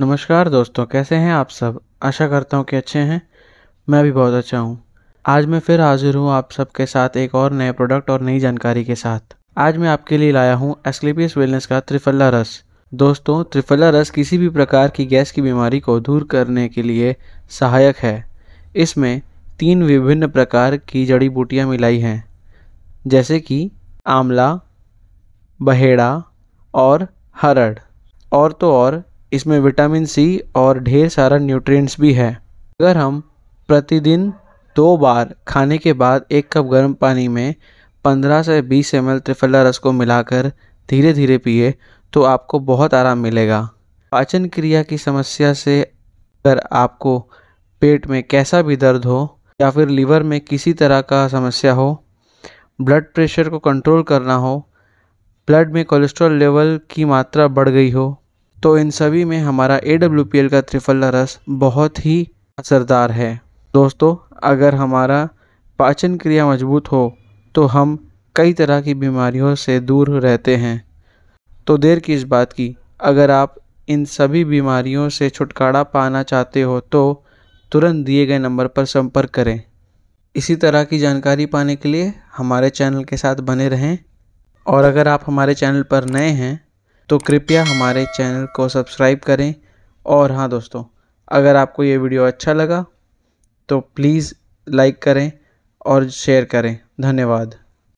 नमस्कार दोस्तों कैसे हैं आप सब आशा करता हूँ कि अच्छे हैं मैं भी बहुत अच्छा हूँ आज मैं फिर हाजिर हूँ आप सबके साथ एक और नए प्रोडक्ट और नई जानकारी के साथ आज मैं आपके लिए लाया हूँ एस्क्लिपियस वेलनेस का त्रिफला रस दोस्तों त्रिफला रस किसी भी प्रकार की गैस की बीमारी को दूर करने के लिए सहायक है इसमें तीन विभिन्न प्रकार की जड़ी बूटियाँ मिलाई हैं जैसे कि आंवला बहेड़ा और हरड़ और तो और इसमें विटामिन सी और ढेर सारा न्यूट्रिएंट्स भी है अगर हम प्रतिदिन दो बार खाने के बाद एक कप गर्म पानी में 15 से 20 एम त्रिफला रस को मिलाकर धीरे धीरे पिए तो आपको बहुत आराम मिलेगा पाचन क्रिया की समस्या से अगर आपको पेट में कैसा भी दर्द हो या फिर लीवर में किसी तरह का समस्या हो ब्लड प्रेशर को कंट्रोल करना हो ब्लड में कोलेस्ट्रॉल लेवल की मात्रा बढ़ गई हो तो इन सभी में हमारा ए डब्ल्यू पी एल का त्रिफला रस बहुत ही असरदार है दोस्तों अगर हमारा पाचन क्रिया मजबूत हो तो हम कई तरह की बीमारियों से दूर रहते हैं तो देर की इस बात की अगर आप इन सभी बीमारियों से छुटकारा पाना चाहते हो तो तुरंत दिए गए नंबर पर संपर्क करें इसी तरह की जानकारी पाने के लिए हमारे चैनल के साथ बने रहें और अगर आप हमारे चैनल पर नए हैं तो कृपया हमारे चैनल को सब्सक्राइब करें और हाँ दोस्तों अगर आपको ये वीडियो अच्छा लगा तो प्लीज़ लाइक करें और शेयर करें धन्यवाद